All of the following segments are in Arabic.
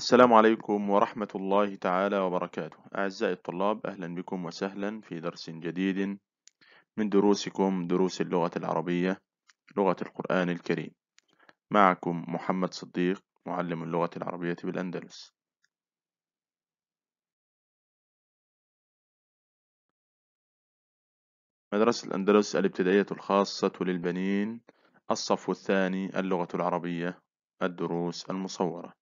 السلام عليكم ورحمة الله تعالى وبركاته أعزائي الطلاب أهلا بكم وسهلا في درس جديد من دروسكم دروس اللغة العربية لغة القرآن الكريم معكم محمد صديق معلم اللغة العربية بالأندلس مدرسة الأندلس الابتدائية الخاصة للبنين الصف الثاني اللغة العربية الدروس المصورة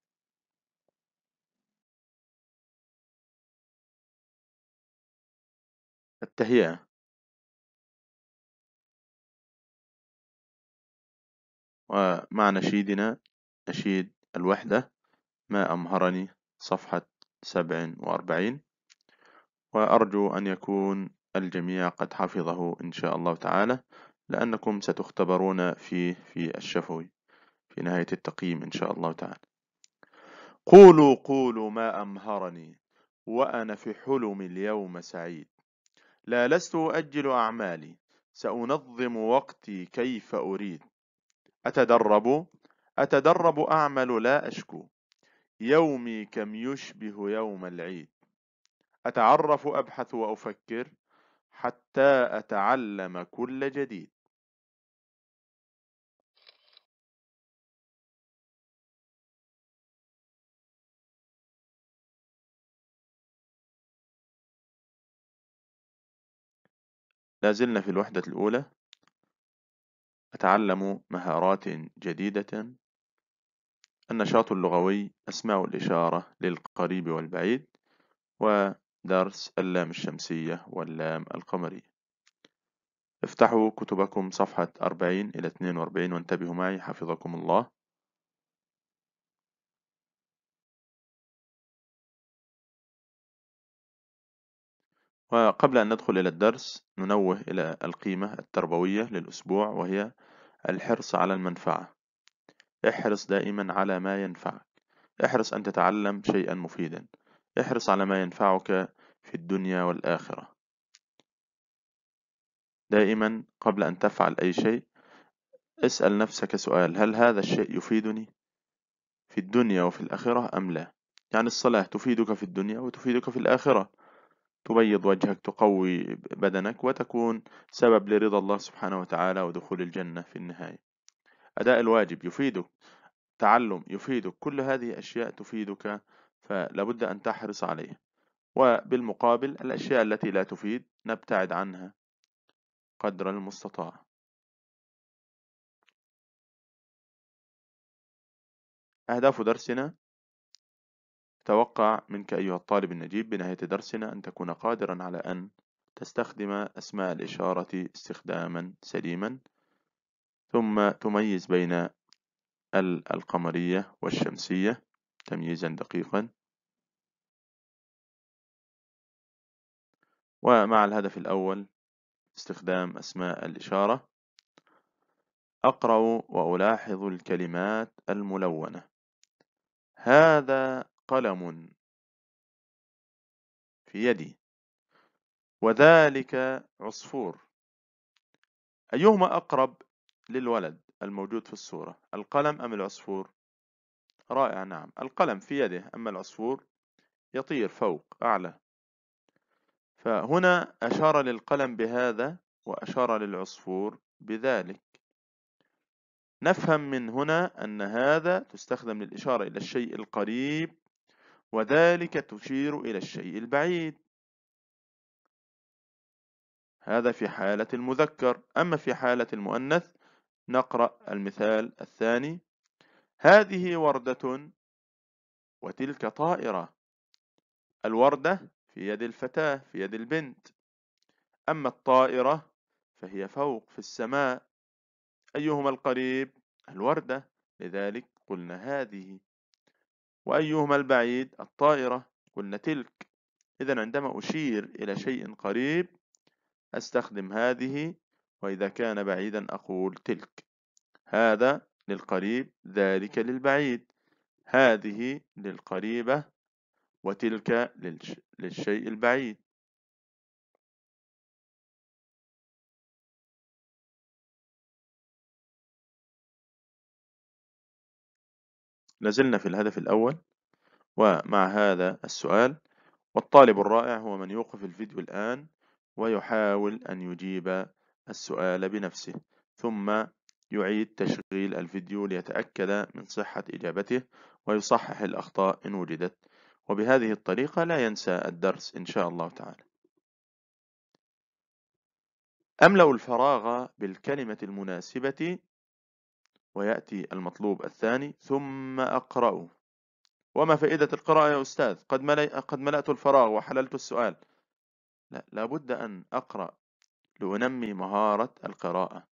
التهيئة ومع نشيدنا نشيد الوحدة ما أمهرني صفحة سبع وأربعين وأرجو أن يكون الجميع قد حفظه إن شاء الله تعالى لأنكم ستختبرون فيه في الشفوي في نهاية التقييم إن شاء الله تعالى قولوا قولوا ما أمهرني وأنا في حلم اليوم سعيد لا لست أؤجل أعمالي سأنظم وقتي كيف أريد أتدرب أتدرب أعمل لا أشكو يومي كم يشبه يوم العيد أتعرف أبحث وأفكر حتى أتعلم كل جديد لازلنا في الوحدة الأولى أتعلم مهارات جديدة النشاط اللغوي أسماء الإشارة للقريب والبعيد ودرس اللام الشمسية واللام القمرية افتحوا كتبكم صفحة 40 إلى 42 وانتبهوا معي حفظكم الله وقبل أن ندخل إلى الدرس ننوه إلى القيمة التربوية للأسبوع وهي الحرص على المنفعة احرص دائما على ما ينفعك احرص أن تتعلم شيئا مفيدا احرص على ما ينفعك في الدنيا والآخرة دائما قبل أن تفعل أي شيء اسأل نفسك سؤال هل هذا الشيء يفيدني في الدنيا وفي الآخرة أم لا يعني الصلاة تفيدك في الدنيا وتفيدك في الآخرة تبيض وجهك تقوي بدنك وتكون سبب لرضا الله سبحانه وتعالى ودخول الجنة في النهاية أداء الواجب يفيدك تعلم يفيدك كل هذه أشياء تفيدك فلابد أن تحرص عليها وبالمقابل الأشياء التي لا تفيد نبتعد عنها قدر المستطاع أهداف درسنا أتوقع منك أيها الطالب النجيب بنهاية درسنا أن تكون قادرا على أن تستخدم أسماء الإشارة استخداما سليما ثم تميز بين القمرية والشمسية تمييزا دقيقا ومع الهدف الأول استخدام أسماء الإشارة أقرأ وألاحظ الكلمات الملونة هذا قلم في يدي وذلك عصفور أيهما أقرب للولد الموجود في الصورة القلم أم العصفور رائع نعم القلم في يده أما العصفور يطير فوق أعلى فهنا أشار للقلم بهذا وأشار للعصفور بذلك نفهم من هنا أن هذا تستخدم للإشارة إلى الشيء القريب وذلك تشير إلى الشيء البعيد هذا في حالة المذكر أما في حالة المؤنث نقرأ المثال الثاني هذه وردة وتلك طائرة الوردة في يد الفتاة في يد البنت أما الطائرة فهي فوق في السماء أيهما القريب الوردة لذلك قلنا هذه وأيهما البعيد الطائرة قلنا تلك إذا عندما أشير إلى شيء قريب أستخدم هذه وإذا كان بعيدا أقول تلك هذا للقريب ذلك للبعيد هذه للقريبة وتلك للشيء البعيد لازلنا في الهدف الأول ومع هذا السؤال والطالب الرائع هو من يوقف الفيديو الآن ويحاول أن يجيب السؤال بنفسه ثم يعيد تشغيل الفيديو ليتأكد من صحة إجابته ويصحح الأخطاء إن وجدت وبهذه الطريقة لا ينسى الدرس إن شاء الله تعالى أملأ الفراغ بالكلمة المناسبة ويأتي المطلوب الثاني ثم أقرأ وما فائدة القراءة يا أستاذ قد, ملي... قد ملأت الفراغ وحللت السؤال لا لابد أن أقرأ لأنمي مهارة القراءة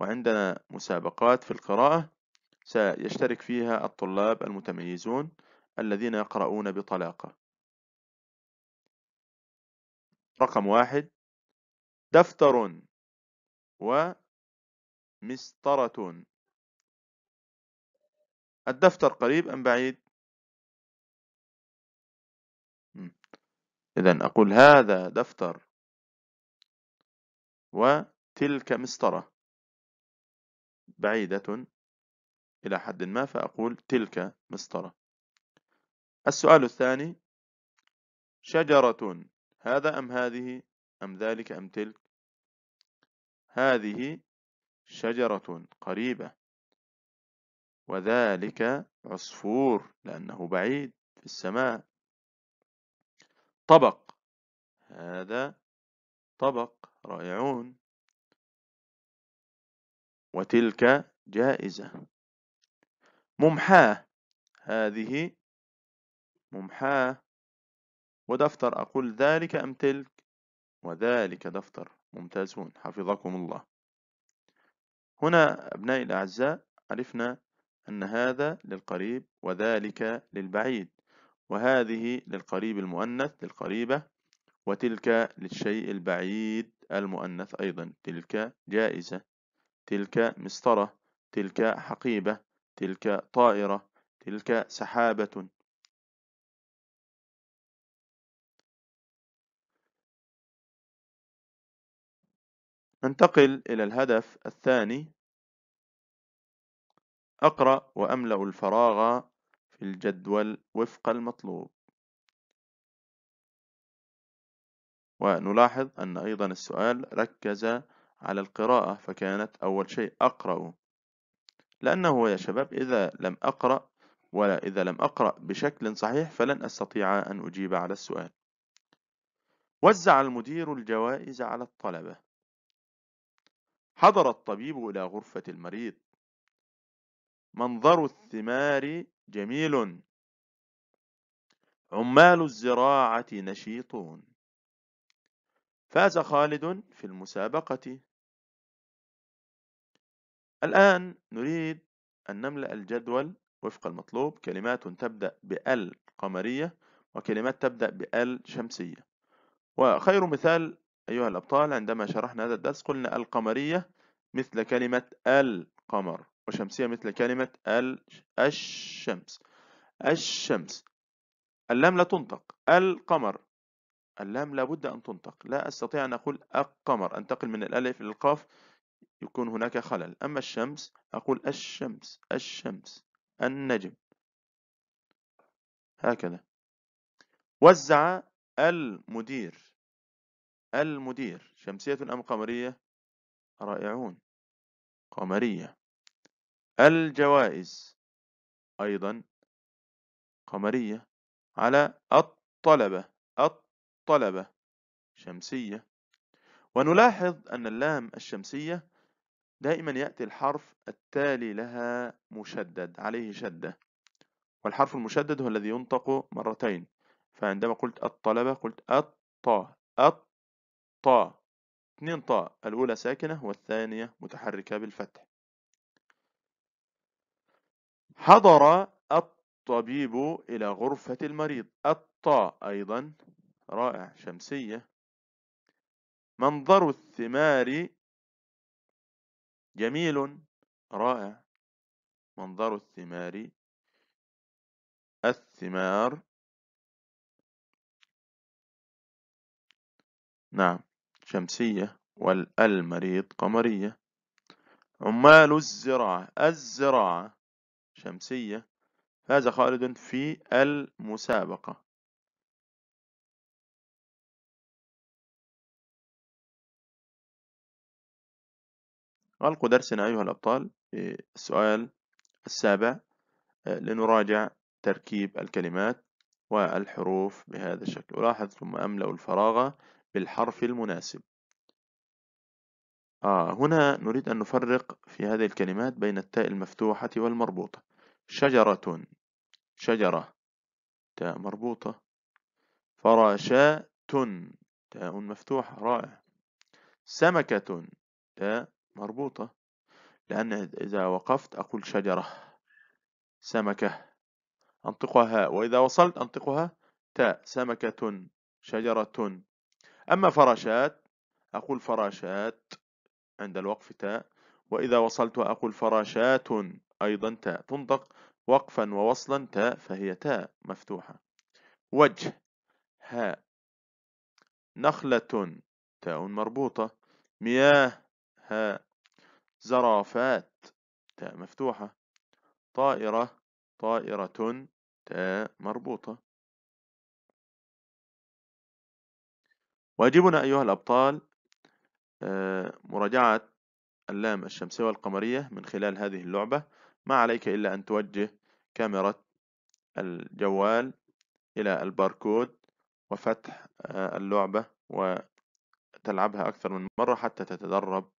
وعندنا مسابقات في القراءة سيشترك فيها الطلاب المتميزون الذين يقرؤون بطلاقة رقم واحد دفتر ومسطرة الدفتر قريب أم بعيد إذا أقول هذا دفتر وتلك مسطرة بعيدة إلى حد ما فأقول تلك مسطرة السؤال الثاني شجرة هذا أم هذه أم ذلك أم تلك هذه شجرة قريبة وذلك عصفور لأنه بعيد في السماء طبق هذا طبق رائعون وتلك جائزة ممحاة هذه ممحاة ودفتر أقول ذلك أم تلك وذلك دفتر ممتازون حفظكم الله هنا أبنائي الأعزاء عرفنا أن هذا للقريب وذلك للبعيد وهذه للقريب المؤنث للقريبة وتلك للشيء البعيد المؤنث أيضا تلك جائزة تلك مسطرة تلك حقيبة تلك طائرة تلك سحابة ننتقل إلى الهدف الثاني أقرأ وأملأ الفراغ في الجدول وفق المطلوب ونلاحظ أن أيضا السؤال ركز على القراءة فكانت أول شيء أقرأ لأنه يا شباب إذا لم أقرأ ولا إذا لم أقرأ بشكل صحيح فلن أستطيع أن أجيب على السؤال وزع المدير الجوائز على الطلبة حضر الطبيب إلى غرفة المريض منظر الثمار جميل عمال الزراعة نشيطون فاز خالد في المسابقة الآن نريد أن نملأ الجدول وفق المطلوب كلمات تبدأ بأل قمرية وكلمات تبدأ بأل شمسية وخير مثال أيها الأبطال عندما شرحنا هذا الدرس قلنا القمرية مثل كلمة القمر وشمسية مثل كلمة الشمس الشمس اللام لا تنطق القمر اللام لابد أن تنطق لا أستطيع أن أقول القمر أنتقل من الألف إلى القاف يكون هناك خلل أما الشمس أقول الشمس الشمس النجم هكذا وزع المدير المدير شمسية أم قمرية رائعون قمرية الجوائز أيضا قمرية على الطلبة الطلبة شمسية ونلاحظ أن اللام الشمسية دائما يأتي الحرف التالي لها مشدد عليه شدة والحرف المشدد هو الذي ينطق مرتين فعندما قلت الطلبة قلت الطا الطا اثنين طاء الأولى ساكنة والثانية متحركة بالفتح حضر الطبيب إلى غرفة المريض الطاء أيضا رائع شمسية منظر الثمار جميل رائع منظر الثمار الثمار نعم شمسية والمريض قمرية عمال الزراعة الزراعة شمسية فاز خالد في المسابقة ألقوا درسنا أيها الأبطال في السؤال السابع آه، لنراجع تركيب الكلمات والحروف بهذا الشكل ألاحظ ثم أملأ الفراغ بالحرف المناسب آه هنا نريد أن نفرق في هذه الكلمات بين التاء المفتوحة والمربوطة شجرة شجرة تاء مربوطة فراشاة تاء مفتوحة رائع سمكة تاء مربوطة لأن إذا وقفت أقول شجرة سمكة أنطقها وإذا وصلت أنطقها تاء سمكة شجرة أما فراشات أقول فراشات عند الوقف تاء وإذا وصلت أقول فراشات أيضا تاء تنطق وقفا ووصلا تاء فهي تاء مفتوحة وجه هاء نخلة تاء مربوطة مياه هاء زرافات تاء مفتوحة طائرة طائرة تاء مربوطة واجبنا أيها الأبطال آه، مراجعة اللام الشمسية والقمرية من خلال هذه اللعبة ما عليك إلا أن توجه كاميرا الجوال إلى الباركود وفتح آه، اللعبة وتلعبها أكثر من مرة حتى تتدرب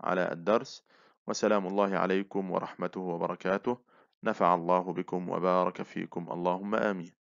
على الدرس وسلام الله عليكم ورحمته وبركاته نفع الله بكم وبارك فيكم اللهم آمين